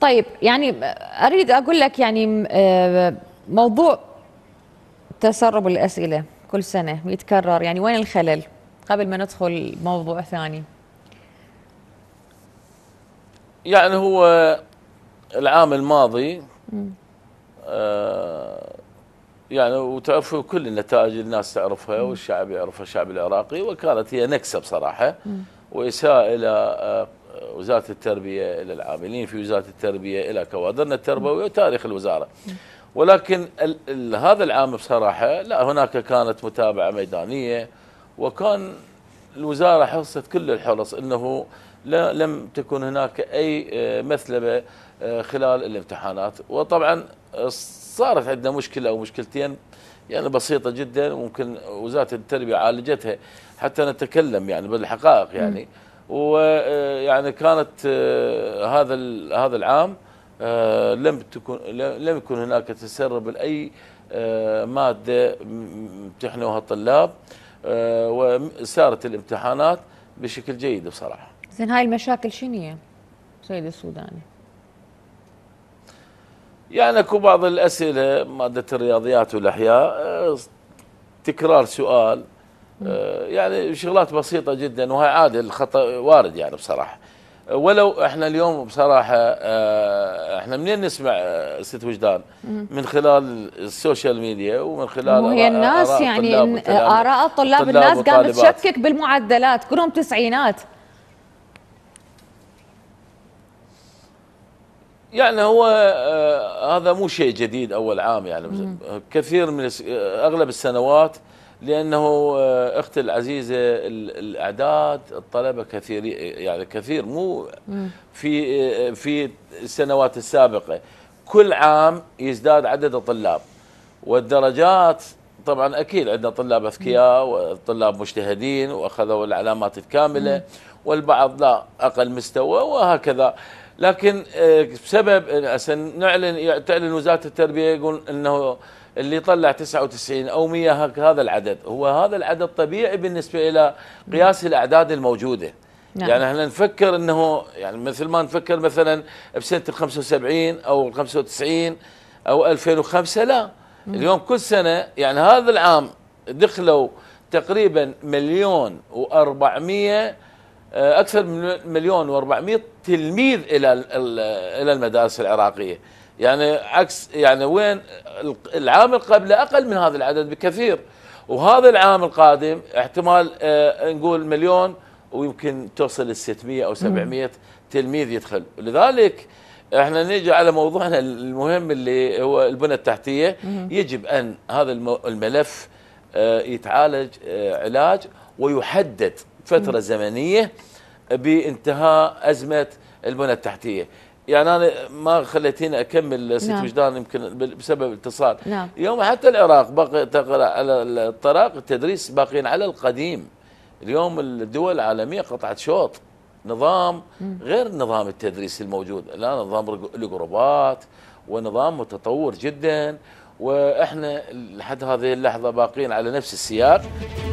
طيب يعني اريد اقول لك يعني آه، موضوع تسرب الاسئله كل سنه يتكرر يعني وين الخلل قبل ما ندخل موضوع ثاني يعني هو العام الماضي آه، يعني وتعرفوا كل النتائج الناس تعرفها والشعب يعرفها الشعب العراقي وكانت هي نكسه بصراحه واساءه الى آه، وزاره التربيه الى العاملين في وزاره التربيه الى كوادرنا التربويه وتاريخ الوزاره ولكن الـ الـ هذا العام بصراحه لا هناك كانت متابعه ميدانيه وكان الوزاره حرصت كل الحرص انه لم تكن هناك اي آه، مثلبه آه، خلال الامتحانات وطبعا آه، صارت عندنا مشكله او مشكلتين يعني بسيطه جدا ممكن وزاره التربيه عالجتها حتى نتكلم يعني بالحقائق يعني م. ويعني كانت آه، هذا هذا العام آه، لم تكن لم يكن هناك تسرب لاي آه، ماده امتحنوها الطلاب وسارت الامتحانات بشكل جيد بصراحه. زين هاي المشاكل شنو هي؟ سيد السوداني. يعني اكو بعض الاسئله ماده الرياضيات والاحياء تكرار سؤال آه، يعني شغلات بسيطه جدا وهي عادي الخطا وارد يعني بصراحه آه، ولو احنا اليوم بصراحه آه، احنا منين نسمع ست وجدان؟ من خلال السوشيال ميديا ومن خلال وهي الناس يعني اراء الطلاب الناس قامت تشكك بالمعدلات كلهم تسعينات يعني هو هذا مو شيء جديد اول عام يعني كثير من اغلب السنوات لانه آه، اختي العزيزه الاعداد الطلبه كثير يعني كثير مو في آه، في السنوات السابقه كل عام يزداد عدد الطلاب والدرجات طبعا اكيد عندنا طلاب اذكياء وطلاب مجتهدين واخذوا العلامات الكامله والبعض لا اقل مستوى وهكذا لكن آه، بسبب عشان آه، نعلن تعلن وزاره التربيه يقول انه اللي طلع 99 او 100 هذا العدد هو هذا العدد طبيعي بالنسبه الى قياس الاعداد الموجوده نعم. يعني احنا نفكر انه يعني مثل ما نفكر مثلا بسنه ال 75 او ال 95 او 2005 لا مم. اليوم كل سنه يعني هذا العام دخلوا تقريبا مليون و400 آه، اكثر من مليون و400 تلميذ الى الى المدارس العراقيه يعني عكس يعني وين العام قبله اقل من هذا العدد بكثير وهذا العام القادم احتمال اه نقول مليون ويمكن توصل ل 600 او 700 تلميذ يدخل لذلك احنا نيجي على موضوعنا المهم اللي هو البنى التحتيه يجب ان هذا الملف اه يتعالج اه علاج ويحدد فتره زمنيه بانتهاء ازمه البنى التحتيه يعني انا ما خليتيني اكمل ست نعم. وجدان يمكن بسبب اتصال نعم. يوم حتى العراق باقي على الطراق التدريس باقيين على القديم اليوم الدول العالميه قطعت شوط نظام غير نظام التدريس الموجود لا نظام الجروبات ونظام متطور جدا واحنا لحد هذه اللحظه باقيين على نفس السياق